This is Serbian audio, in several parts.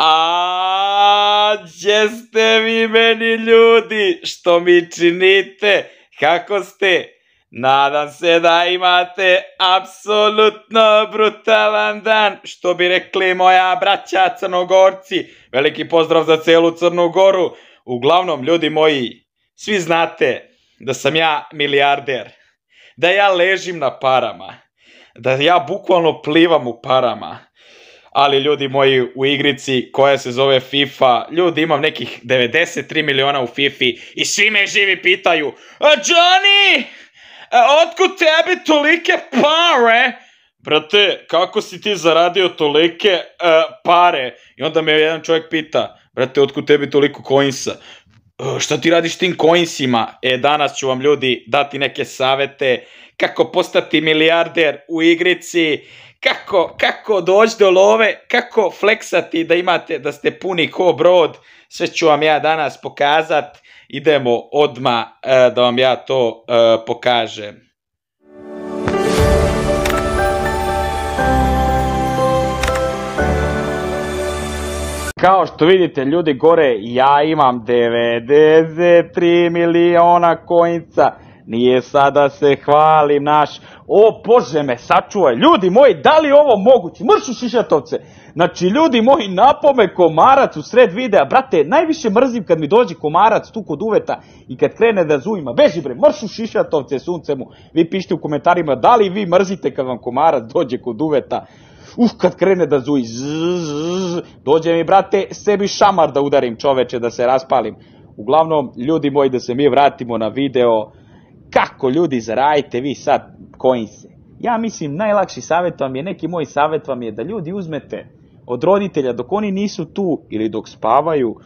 A jeste vi meni ljudi, što mi činite, kako ste? Nadam se da imate apsolutno brutalan dan, što bi rekli moja braća crnogorci. Veliki pozdrav za celu Crnu Goru. Uglavnom, ljudi moji, svi znate da sam ja milijarder, da ja ležim na parama, da ja bukvalno plivam u parama, ali ljudi moji u igrici koja se zove FIFA, ljudi imam nekih 93 miliona u FIFA i svi me živi pitaju, a Johnny, a e, otkud tebi tolike pare? Brate, kako si ti zaradio tolike uh, pare? I onda me jedan čovjek pita, brate, otkud tebi toliko coinsa? E, šta ti radiš tim coinsima? E, danas ću vam ljudi dati neke savete kako postati milijarder u igrici kako, kako doći do love, kako fleksati da imate, da ste puni ko brod, sve ću vam ja danas pokazat, idemo odma e, da vam ja to e, pokažem. Kao što vidite ljudi gore, ja imam 93 miliona kojnica Nije sada se hvalim naš, o Bože me sačuvaj, ljudi moji, da li ovo moguće? Mršu šišatovce. Znači, ljudi moji, napome komarac u sred videa. Brate, najviše mrzim kad mi dođe komarac tu kod uveta i kad krene da zujima. Beži bre, mršu šišatovce sunce mu. Vi pišite u komentarima da li vi mrzite kad vam komarac dođe kod uveta. Uf, kad krene da zuji, dođe mi, brate, sebi šamar da udarim čoveče, da se raspalim. Uglavnom, ljudi moji, da se mi vratimo na video kako ljudi zaradite vi sad coinse? Ja mislim najlakši savjet vam je, neki moj savjet vam je da ljudi uzmete od roditelja dok oni nisu tu ili dok spavaju,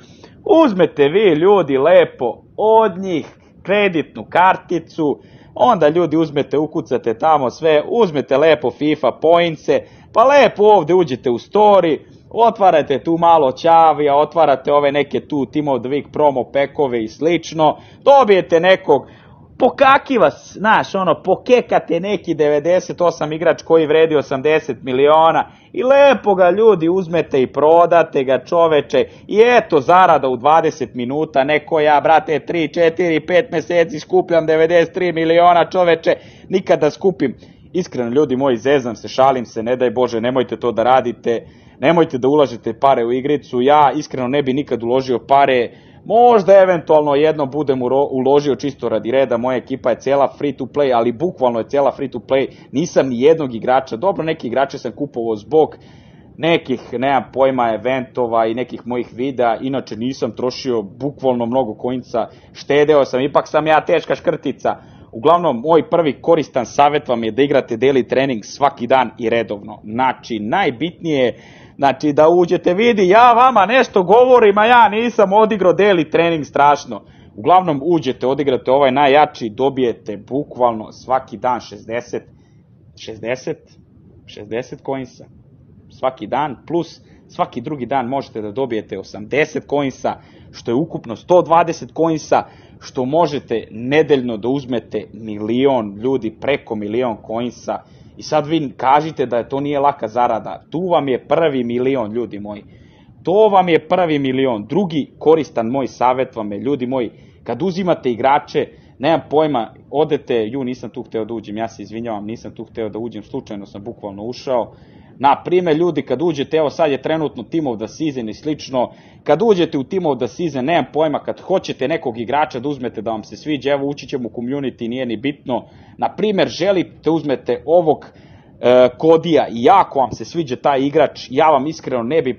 uzmete vi ljudi lepo od njih kreditnu karticu, onda ljudi uzmete, ukucate tamo sve, uzmete lepo FIFA pointse, pa lepo ovde uđete u story, otvarate tu malo čavija, otvarate ove neke tu Team of the Week promo pekove i slično, dobijete nekog pokaki vas, znaš, ono, pokekate neki 98 igrač koji vredi 80 miliona i lepo ga ljudi uzmete i prodate ga čoveče i eto zarada u 20 minuta, neko ja, brate, 3, 4, 5 meseci skupljam 93 miliona čoveče, nikada da skupim. Iskreno, ljudi moji, zezam se, šalim se, ne daj Bože, nemojte to da radite, nemojte da ulažete pare u igricu, ja iskreno ne bi nikad uložio pare, Možda eventualno jedno budem uložio čisto radi reda, moja ekipa je cela free to play, ali bukvalno je cela free to play, nisam ni jednog igrača, dobro neki igrače sam kupovao zbog nekih, nema pojma, eventova i nekih mojih videa, inače nisam trošio bukvalno mnogo kojinca, štedeo sam, ipak sam ja teška škrtica, Uglavnom, moj prvi koristan savet vam je da igrate daily trening svaki dan i redovno. Znači, najbitnije je znači, da uđete, vidi, ja vama nešto govorim, a ja nisam odigrao daily trening strašno. Uglavnom, uđete, odigrate ovaj najjači, dobijete bukvalno svaki dan 60, 60, 60 coinsa svaki dan, plus Svaki drugi dan možete da dobijete 80 coinsa, što je ukupno 120 coinsa, što možete nedeljno da uzmete milion ljudi, preko milion coinsa. I sad vi kažite da je to nije laka zarada. Tu vam je prvi milion, ljudi moji. To vam je prvi milion. Drugi koristan moj savet vam je, ljudi moji, kad uzimate igrače, nemam pojma, odete, ju nisam tu hteo da uđem, ja se izvinjavam, nisam tu hteo da uđem, slučajno sam bukvalno ušao, Na primjer, ljudi kad uđete, evo sad je trenutno Team of the Season i slično, kad uđete u Team of the Season, nemam pojma, kad hoćete nekog igrača da uzmete da vam se sviđa, evo ući ćemo u community, nije ni bitno. Na primjer, želite da uzmete ovog e, Kodija i jako vam se sviđa taj igrač, ja vam iskreno ne bih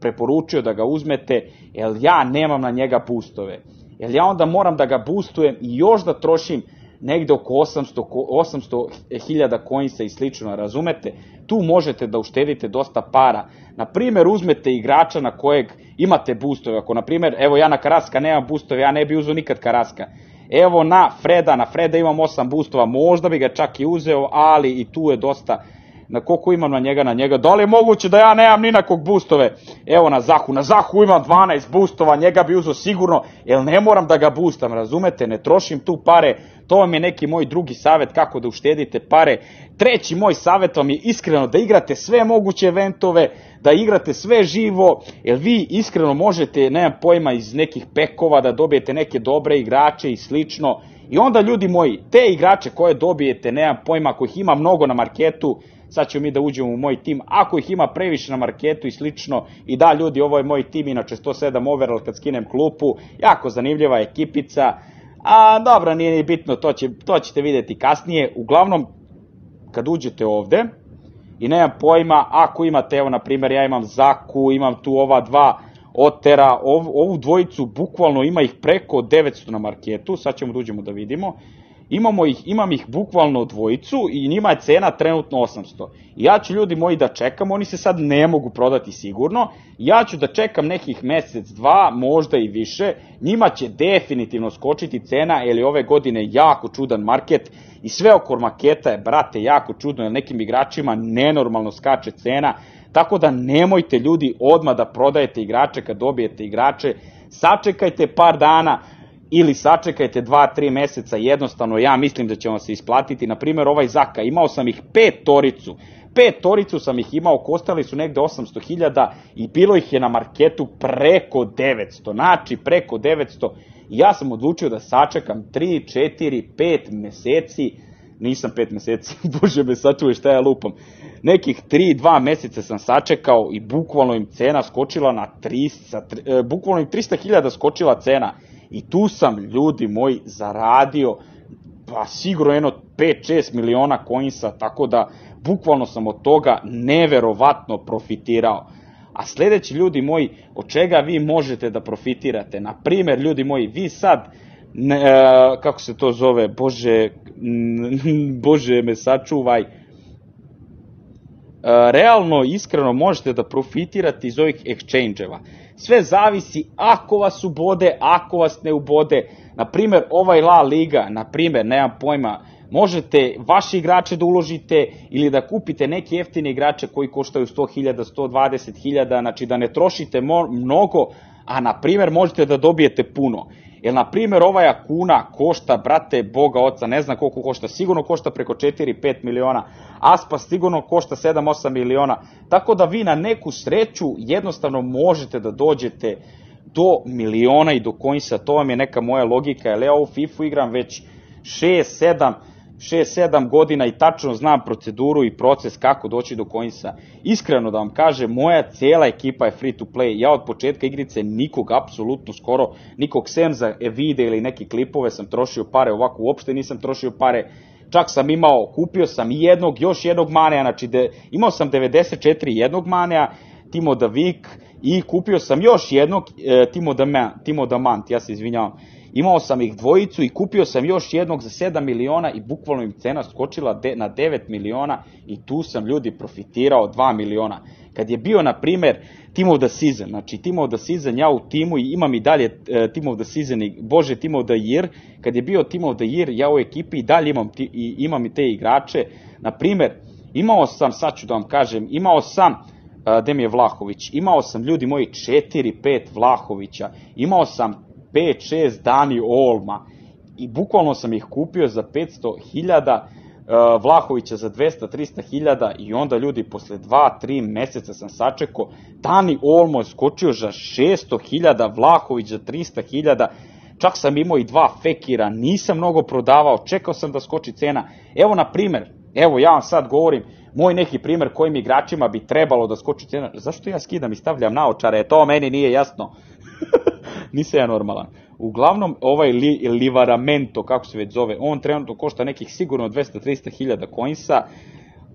preporučio da ga uzmete, jer ja nemam na njega boostove. Jer ja onda moram da ga boostujem i još da trošim negde oko 800, 800 hiljada coinsa i slično, razumete? Tu možete da uštedite dosta para. Na primer, uzmete igrača na kojeg imate boostove. Ako, na primer, evo ja na Karaska nemam boostove, ja ne bih uzeo nikad Karaska. Evo na Freda, na Freda imam 8 boostova, možda bi ga čak i uzeo, ali i tu je dosta na koliko imam na njega, na njega, da li je moguće da ja nemam ni na kog boostove, evo na Zahu, na Zahu imam 12 boostova, njega bi uzo sigurno, jer ne moram da ga boostam, razumete, ne trošim tu pare, to vam je neki moj drugi savet kako da uštedite pare, treći moj savet vam je iskreno da igrate sve moguće eventove, da igrate sve živo, jer vi iskreno možete, nemam pojma, iz nekih pekova da dobijete neke dobre igrače i slično, I onda ljudi moji, te igrače koje dobijete, nemam pojma, kojih ima mnogo na marketu, sad ćemo mi da uđemo u moj tim, ako ih ima previše na marketu i slično, i da ljudi, ovo je moj tim, inače 107 overall kad skinem klupu, jako zanimljiva ekipica, a dobro, nije ni bitno, to, će, to ćete videti kasnije, uglavnom, kad uđete ovde, i nemam pojma, ako imate, evo, na primer, ja imam Zaku, imam tu ova dva, Otera, ov, ovu dvojicu, bukvalno ima ih preko 900 na marketu, sad ćemo da uđemo da vidimo, imamo ih, imam ih bukvalno dvojicu i njima je cena trenutno 800. ja ću ljudi moji da čekam, oni se sad ne mogu prodati sigurno, ja ću da čekam nekih mesec, dva, možda i više, njima će definitivno skočiti cena, jer je ove godine jako čudan market i sve oko maketa je, brate, jako čudno, jer nekim igračima nenormalno skače cena, tako da nemojte ljudi odma da prodajete igrače kad dobijete igrače, sačekajte par dana, ili sačekajte 2-3 meseca, jednostavno ja mislim da će vam se isplatiti. Na primjer, ovaj Zaka, imao sam ih pet toricu, pet toricu sam ih imao, kostali su negde 800.000 i bilo ih je na marketu preko 900, znači preko 900. Ja sam odlučio da sačekam 3, 4, 5 meseci, nisam 5 meseci, bože me sačuvaj šta ja lupam, nekih 3-2 meseca sam sačekao i bukvalno im cena skočila na 300, e, bukvalno im 300.000 skočila cena. I tu sam, ljudi moji, zaradio pa sigurno jedno 5-6 miliona coinsa, tako da bukvalno sam od toga neverovatno profitirao. A sledeći, ljudi moji, od čega vi možete da profitirate? Na primer, ljudi moji, vi sad, ne, e, kako se to zove, bože, bože me sačuvaj, e, realno, iskreno možete da profitirate iz ovih exchange-eva. Sve zavisi ako vas ubode, ako vas ne ubode. Na primer, ovaj La Liga, na primer, nemam pojma, možete vaše igrače da uložite ili da kupite neke jeftine igrače koji koštaju 100.000, 120.000, znači da ne trošite mnogo, a na primer možete da dobijete puno. Jer, na primjer, ova Jakuna košta, brate, boga oca, ne znam koliko košta, sigurno košta preko 4-5 miliona, Aspa sigurno košta 7-8 miliona, tako da vi na neku sreću jednostavno možete da dođete do miliona i do coinsa, to vam je neka moja logika, jer ja ovu FIFA igram već 6, 7, 6-7 godina i tačno znam proceduru i proces kako doći do coinsa. Iskreno da vam kažem, moja cela ekipa je free to play. Ja od početka igrice nikog, apsolutno skoro, nikog sem za vide ili neke klipove sam trošio pare, ovako uopšte nisam trošio pare. Čak sam imao, kupio sam i jednog, još jednog manea, znači de, imao sam 94 jednog maneja, Timo Davik i kupio sam još jednog e, Timo, Daman, Timo Damant, ja se izvinjavam. Imao sam ih dvojicu i kupio sam još jednog za 7 miliona i bukvalno im cena skočila de, na 9 miliona i tu sam ljudi profitirao 2 miliona. Kad je bio, na primer, Team of the Season, znači Team of the Season, ja u timu i imam i dalje e, Team of the Season, i, bože Team of the Year, kad je bio Team of the Year, ja u ekipi i dalje imam, ti, i, imam i te igrače, na primer, imao sam, sad ću da vam kažem, imao sam gde mi je Vlahović. Imao sam, ljudi moji, 4-5 Vlahovića. Imao sam 5-6 Dani Olma. I bukvalno sam ih kupio za 500.000 e, Vlahovića za 200-300 hiljada i onda ljudi posle 2-3 meseca sam sačekao, Dani Olmo je skočio za 600 hiljada, Vlahović za 300 hiljada, čak sam imao i dva fekira, nisam mnogo prodavao, čekao sam da skoči cena. Evo na primer, evo ja vam sad govorim, moj neki primer kojim igračima bi trebalo da skoči cena, zašto ja skidam i stavljam naočare, to meni nije jasno. Nisam ja normalan. Uglavnom, ovaj li, Livaramento, kako se već zove, on trenutno košta nekih sigurno 200 300000 hiljada coinsa,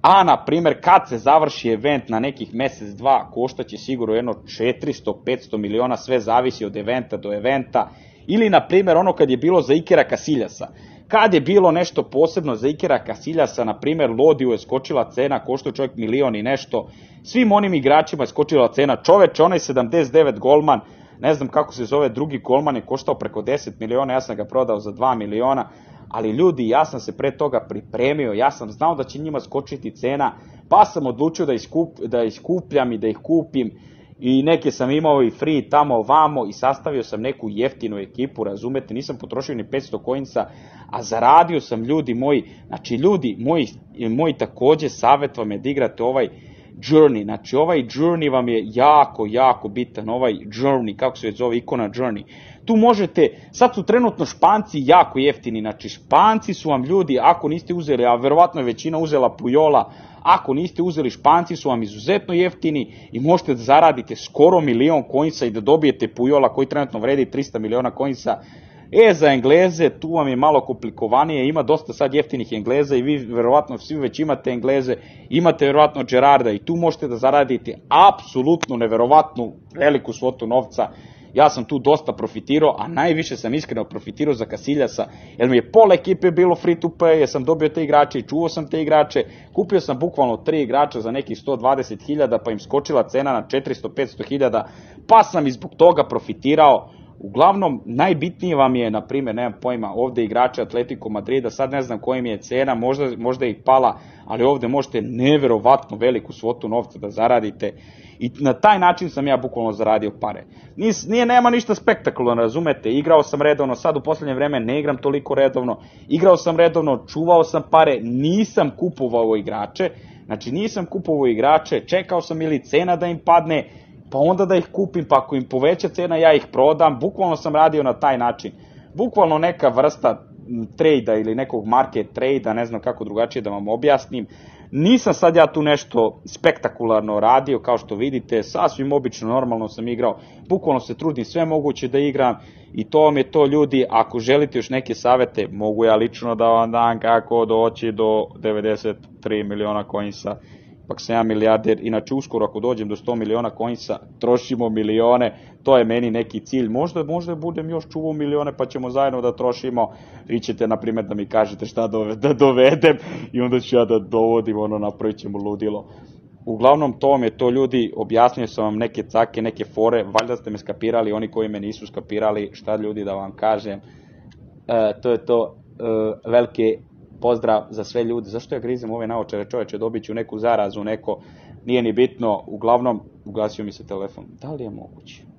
a na primer kad se završi event na nekih mesec, dva, košta će sigurno jedno 400-500 miliona, sve zavisi od eventa do eventa, ili na primer ono kad je bilo za Ikera Kasiljasa. Kad je bilo nešto posebno za Ikera Kasiljasa, na primjer, Lodiju je skočila cena, košto čovjek milion i nešto, svim onim igračima je skočila cena, čoveč, onaj 79 golman, ne znam kako se zove, drugi golman je koštao preko 10 miliona, ja sam ga prodao za 2 miliona, ali ljudi, ja sam se pre toga pripremio, ja sam znao da će njima skočiti cena, pa sam odlučio da, iskup, da iskupljam i da ih kupim, i neke sam imao i free tamo vamo i sastavio sam neku jeftinu ekipu, razumete, nisam potrošio ni 500 coinsa, a zaradio sam ljudi moji, znači ljudi moji, moji takođe savjet vam je da igrate ovaj journey, znači ovaj journey vam je jako, jako bitan, ovaj journey, kako se već zove ikona journey. Tu možete, sad su trenutno španci jako jeftini, znači španci su vam ljudi, ako niste uzeli, a verovatno je većina uzela pujola, ako niste uzeli španci su vam izuzetno jeftini i možete da zaradite skoro milion coinsa i da dobijete pujola koji trenutno vredi 300 miliona coinsa, E, za Engleze tu vam je malo komplikovanije, ima dosta sad jeftinih Engleza i vi verovatno svi već imate Engleze, imate verovatno Gerarda i tu možete da zaradite apsolutno neverovatnu veliku svotu novca. Ja sam tu dosta profitirao, a najviše sam iskreno profitirao za Kasiljasa, jer mi je pol ekipe bilo free to play, jer sam dobio te igrače i čuo sam te igrače. Kupio sam bukvalno tri igrača za nekih 120.000, pa im skočila cena na 400-500.000, pa sam i zbog toga profitirao Uglavnom, najbitnije vam je, na primjer, nemam pojma, ovde igrače Atletico Madrida, sad ne znam kojim je cena, možda, možda i pala, ali ovde možete neverovatno veliku svotu novca da zaradite. I na taj način sam ja bukvalno zaradio pare. Nis, nije, nema ništa spektakularno, razumete? Igrao sam redovno, sad u poslednje vreme ne igram toliko redovno. Igrao sam redovno, čuvao sam pare, nisam kupovao igrače. Znači, nisam kupovao igrače, čekao sam ili cena da im padne, pa onda da ih kupim, pa ako im poveća cena, ja ih prodam. Bukvalno sam radio na taj način. Bukvalno neka vrsta trejda ili nekog market trejda, ne znam kako drugačije da vam objasnim. Nisam sad ja tu nešto spektakularno radio, kao što vidite, sasvim obično, normalno sam igrao, bukvalno se trudim sve moguće da igram i to vam je to ljudi, ako želite još neke savete, mogu ja lično da vam dam kako doći do 93 miliona coinsa ipak sam ja milijarder, inače uskoro ako dođem do 100 miliona coinsa, trošimo milione, to je meni neki cilj, možda, možda budem još čuvao milione pa ćemo zajedno da trošimo, vi ćete na primjer da mi kažete šta da dovedem i onda ću ja da dovodim, ono napravit ćemo ludilo. Uglavnom to je to ljudi, objasnio sam vam neke cake, neke fore, valjda ste me skapirali, oni koji me nisu skapirali, šta ljudi da vam kažem, e, to je to, e, velike pozdrav za sve ljude. Zašto ja grizem ove naočare čoveče, dobit ću neku zarazu, neko, nije ni bitno, uglavnom, ugasio mi se telefon. Da li je moguće?